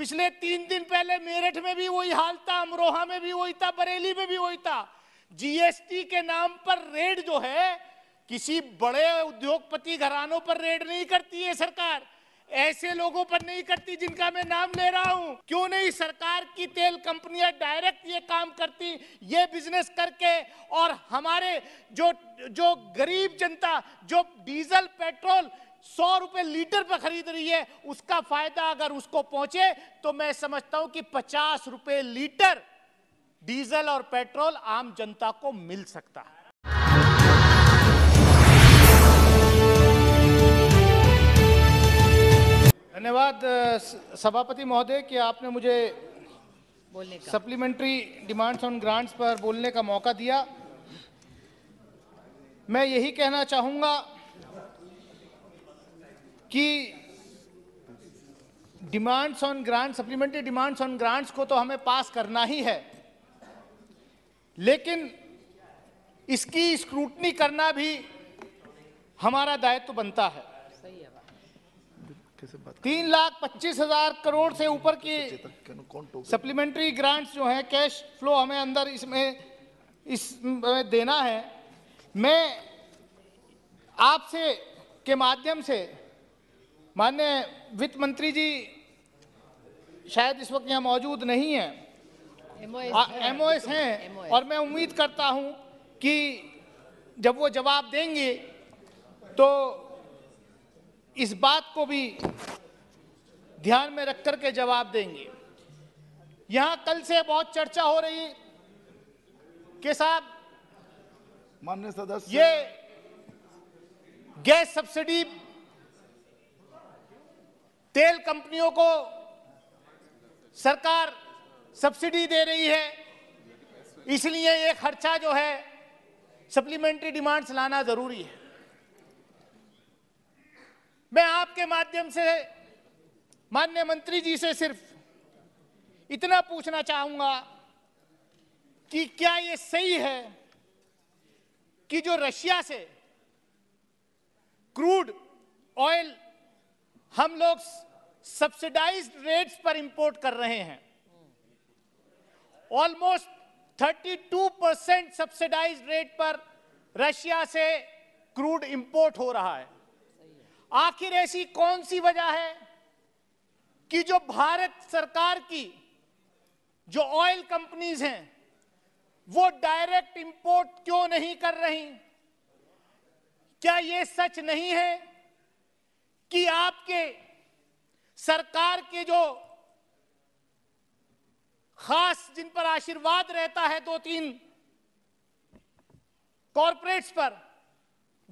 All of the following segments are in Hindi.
पिछले तीन दिन पहले मेरठ में भी वही हाल था अमरोहा में भी वही था बरेली में भी वही था जीएसटी के नाम पर रेड जो है किसी बड़े उद्योगपति घरानों पर रेड नहीं करती है सरकार ऐसे लोगों पर नहीं करती जिनका मैं नाम ले रहा हूं क्यों नहीं सरकार की तेल कंपनियां डायरेक्ट ये काम करती ये बिजनेस करके और हमारे जो जो गरीब जनता जो डीजल पेट्रोल सौ रुपए लीटर पर खरीद रही है उसका फायदा अगर उसको पहुंचे तो मैं समझता हूं कि पचास रुपए लीटर डीजल और पेट्रोल आम जनता को मिल सकता है धन्यवाद सभापति महोदय कि आपने मुझे बोलने का सप्लीमेंट्री डिमांड्स ऑन ग्रांट्स पर बोलने का मौका दिया मैं यही कहना चाहूँगा कि demands on grant supplementary demands on grants को तो हमें पास करना ही है लेकिन इसकी स्क्रूटनी करना भी हमारा दायित्व तो बनता है तीन लाख पच्चीस हजार करोड़ से ऊपर की सप्लीमेंट्री ग्रांट्स जो है कैश फ्लो हमें अंदर इसमें इस देना है मैं आपसे के माध्यम से मान्य वित्त मंत्री जी शायद इस वक्त यहाँ मौजूद नहीं है एम ओ एस हैं और मैं उम्मीद करता हूँ कि जब वो जवाब देंगे तो इस बात को भी ध्यान में रख कर के जवाब देंगे यहाँ कल से बहुत चर्चा हो रही के साहब मान्य सदस्य ये गैस सब्सिडी तेल कंपनियों को सरकार सब्सिडी दे रही है इसलिए ये खर्चा जो है सप्लीमेंट्री डिमांड्स लाना जरूरी है मैं आपके माध्यम से माननीय मंत्री जी से सिर्फ इतना पूछना चाहूंगा कि क्या ये सही है कि जो रशिया से क्रूड ऑयल हम लोग सब्सिडाइज रेट्स पर इंपोर्ट कर रहे हैं ऑलमोस्ट 32 परसेंट सब्सिडाइज रेट पर रशिया से क्रूड इंपोर्ट हो रहा है आखिर ऐसी कौन सी वजह है कि जो भारत सरकार की जो ऑयल कंपनीज हैं वो डायरेक्ट इंपोर्ट क्यों नहीं कर रही क्या ये सच नहीं है कि आपके सरकार के जो खास जिन पर आशीर्वाद रहता है दो तीन कॉरपोरेट्स पर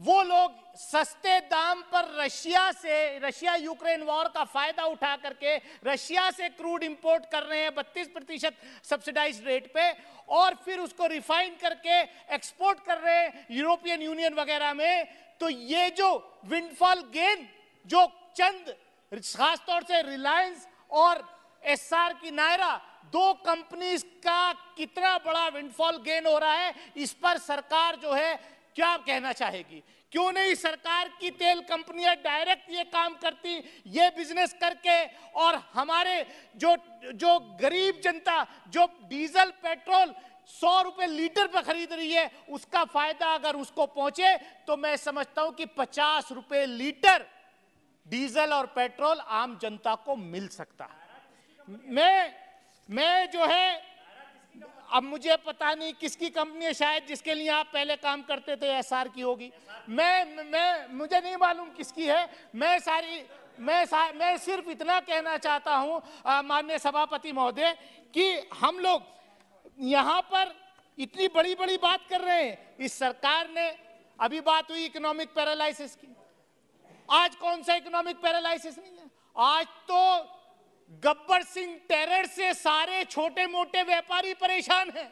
वो लोग सस्ते दाम पर रशिया से रशिया यूक्रेन वॉर का फायदा उठा करके रशिया से क्रूड इंपोर्ट कर रहे हैं बत्तीस प्रतिशत सब्सिडाइज रेट पे और फिर उसको रिफाइन करके एक्सपोर्ट कर रहे हैं यूरोपियन यूनियन वगैरह में तो ये जो विंडफॉल गेन जो चंद तौर से रिलायंस और एसआर की नायरा दो कंपनीज का कितना बड़ा विंडफॉल गेन हो रहा है इस पर सरकार जो है क्या कहना चाहेगी क्यों नहीं सरकार की तेल कंपनियां डायरेक्ट ये काम करती ये बिजनेस करके और हमारे जो जो गरीब जनता जो डीजल पेट्रोल सौ रुपए लीटर पर खरीद रही है उसका फायदा अगर उसको पहुंचे तो मैं समझता हूं कि पचास रुपए लीटर डीजल और पेट्रोल आम जनता को मिल सकता है मैं मैं जो है अब मुझे पता नहीं किसकी कंपनी है शायद जिसके लिए आप पहले काम करते थे एसआर की होगी मैं मैं मुझे नहीं मालूम किसकी है मैं सारी मैं सा, मैं सिर्फ इतना कहना चाहता हूं माननीय सभापति महोदय कि हम लोग यहां पर इतनी बड़ी बड़ी बात कर रहे हैं इस सरकार ने अभी बात हुई इकोनॉमिक पैरालिसिस की आज कौन सा इकोनॉमिक पैरालिसिस नहीं है आज तो गब्बर सिंह टेरर से सारे छोटे मोटे व्यापारी परेशान हैं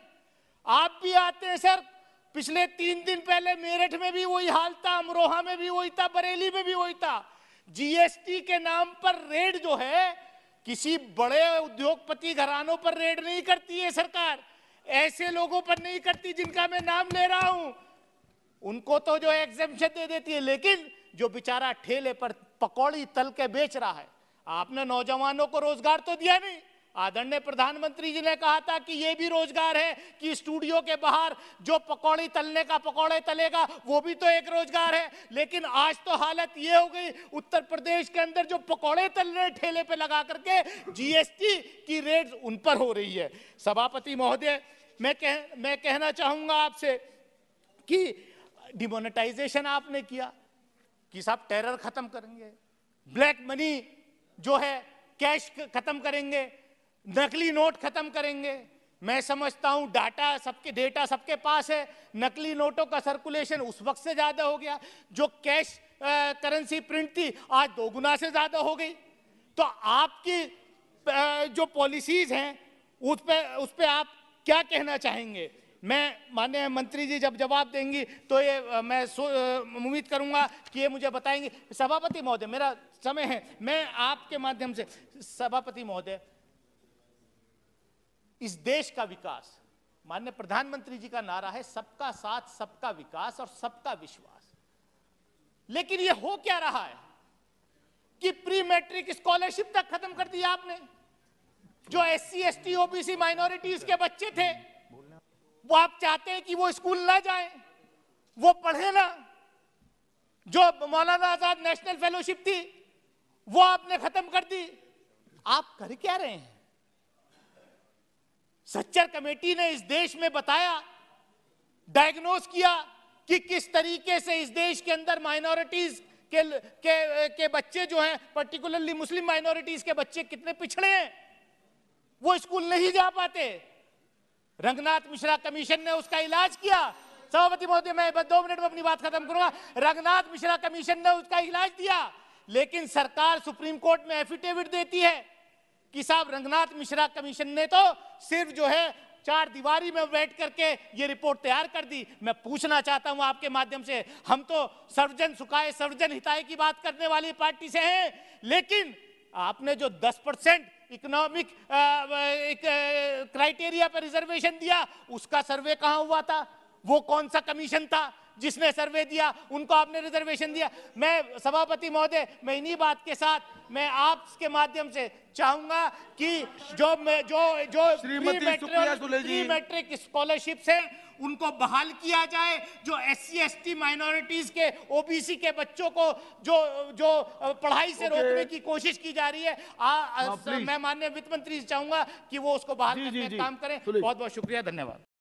आप भी आते हैं सर पिछले तीन दिन पहले मेरठ में भी वही हाल था अमरोहा में भी वही था बरेली में भी वही था जीएसटी के नाम पर रेड जो है किसी बड़े उद्योगपति घरानों पर रेड नहीं करती है सरकार ऐसे लोगों पर नहीं करती जिनका मैं नाम ले रहा हूं उनको तो जो एग्जेपन दे देती है लेकिन जो बेचारा ठेले पर पकौड़ी तल के बेच रहा है आपने नौजवानों को रोजगार तो दिया नहीं आदरणीय प्रधानमंत्री जी ने कहा था कि ये भी रोजगार है कि स्टूडियो के बाहर जो पकौड़ी तलने का पकौड़े तलेगा वो भी तो एक रोजगार है लेकिन आज तो हालत ये हो गई उत्तर प्रदेश के अंदर जो पकौड़े तल रहे ठेले पे लगा करके जीएसटी की रेट उन पर हो रही है सभापति महोदय मैं कह मैं कहना चाहूँगा आपसे कि डिमोनेटाइजेशन आपने किया कि साहब टेरर खत्म करेंगे ब्लैक मनी जो है कैश खत्म करेंगे नकली नोट खत्म करेंगे मैं समझता हूं डाटा सबके डेटा सबके पास है नकली नोटों का सर्कुलेशन उस वक्त से ज्यादा हो गया जो कैश करेंसी प्रिंट थी आज दो गुना से ज्यादा हो गई तो आपकी जो पॉलिसीज हैं उस पर उस पर आप क्या कहना चाहेंगे मैं माननीय मंत्री जी जब जवाब देंगी तो ये मैं उम्मीद करूंगा कि ये मुझे बताएंगे सभापति महोदय मेरा समय है मैं आपके माध्यम से सभापति महोदय इस देश का विकास माननीय प्रधानमंत्री जी का नारा है सबका साथ सबका विकास और सबका विश्वास लेकिन ये हो क्या रहा है कि प्री मैट्रिक स्कॉलरशिप तक खत्म कर दिया आपने जो S C S T OBC minorities के बच्चे थे वो आप चाहते हैं कि वो स्कूल ना जाए वो पढ़े ना जो मौलाना आजाद नेशनल फेलोशिप थी वो आपने खत्म कर दी आप कर क्या रहे हैं सच्चर कमेटी ने इस देश में बताया डायग्नोस किया कि किस तरीके से इस देश के अंदर माइनॉरिटीज के, के के बच्चे जो हैं पर्टिकुलरली मुस्लिम माइनॉरिटीज के बच्चे कितने पिछड़े हैं वो स्कूल नहीं जा पाते रंगनाथ मिश्रा कमीशन ने उसका इलाज किया सभापति महोदय मैं दो मिनट में अपनी बात खत्म करूंगा रंगनाथ मिश्रा कमीशन ने उसका इलाज दिया लेकिन सरकार सुप्रीम कोर्ट में एफिडेविट देती है कि साहब रंगनाथ मिश्रा कमीशन ने तो सिर्फ जो है चार दीवारी में बैठ करके ये रिपोर्ट तैयार कर दी मैं पूछना चाहता हूं आपके माध्यम से हम तो सर्वजन सुखाए सर्वजन हिताय की बात करने वाली पार्टी से हैं लेकिन आपने जो 10 परसेंट इकोनॉमिक क्राइटेरिया पर रिजर्वेशन दिया उसका सर्वे कहाँ हुआ था वो कौन सा कमीशन था जिसने सर्वे दिया उनको आपने रिजर्वेशन दिया मैं सभापति महोदय मैं इन्हीं बात के साथ मैं आपके माध्यम से चाहूंगा कि जो जो जो प्री मैट्रिक स्कॉलरशिप्स हैं उनको बहाल किया जाए जो S C S T minorities के ओबीसी के बच्चों को जो जो पढ़ाई से okay. रोकने की कोशिश की जा रही है आ, हाँ, आ, मैं माननीय वित्त मंत्री से चाहूंगा कि वो उसको बहाल करने काम करें बहुत बहुत शुक्रिया धन्यवाद